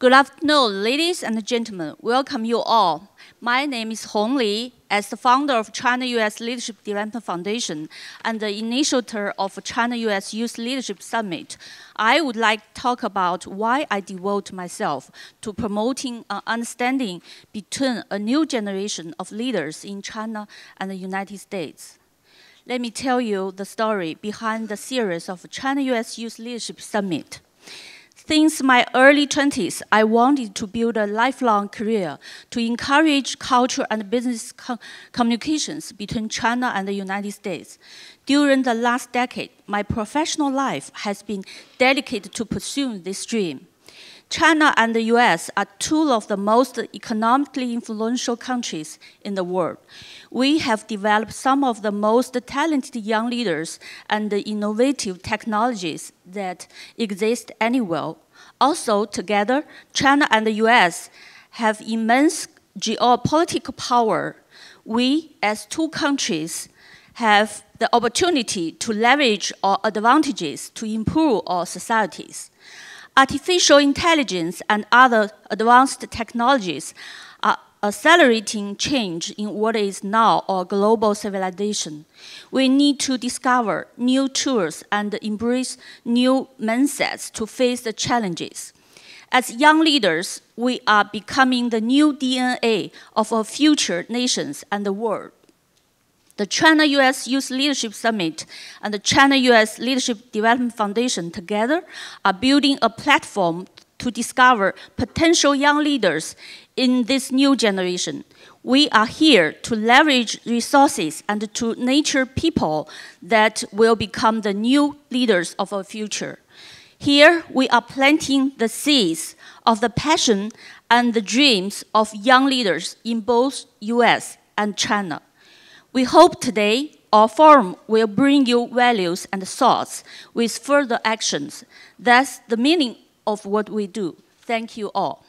Good afternoon, ladies and gentlemen. Welcome you all. My name is Hong Li. As the founder of China-U.S. Leadership Development Foundation and the initiator of China-U.S. Youth Leadership Summit, I would like to talk about why I devote myself to promoting an understanding between a new generation of leaders in China and the United States. Let me tell you the story behind the series of China-U.S. Youth Leadership Summit. Since my early 20s, I wanted to build a lifelong career to encourage culture and business co communications between China and the United States. During the last decade, my professional life has been dedicated to pursuing this dream. China and the US are two of the most economically influential countries in the world. We have developed some of the most talented young leaders and innovative technologies that exist anywhere. Also, together, China and the US have immense geopolitical power. We, as two countries, have the opportunity to leverage our advantages to improve our societies artificial intelligence and other advanced technologies are accelerating change in what is now our global civilization. We need to discover new tools and embrace new mindsets to face the challenges. As young leaders, we are becoming the new DNA of our future nations and the world the China-US Youth Leadership Summit and the China-US Leadership Development Foundation together are building a platform to discover potential young leaders in this new generation. We are here to leverage resources and to nurture people that will become the new leaders of our future. Here, we are planting the seeds of the passion and the dreams of young leaders in both US and China. We hope today our forum will bring you values and thoughts with further actions. That's the meaning of what we do. Thank you all.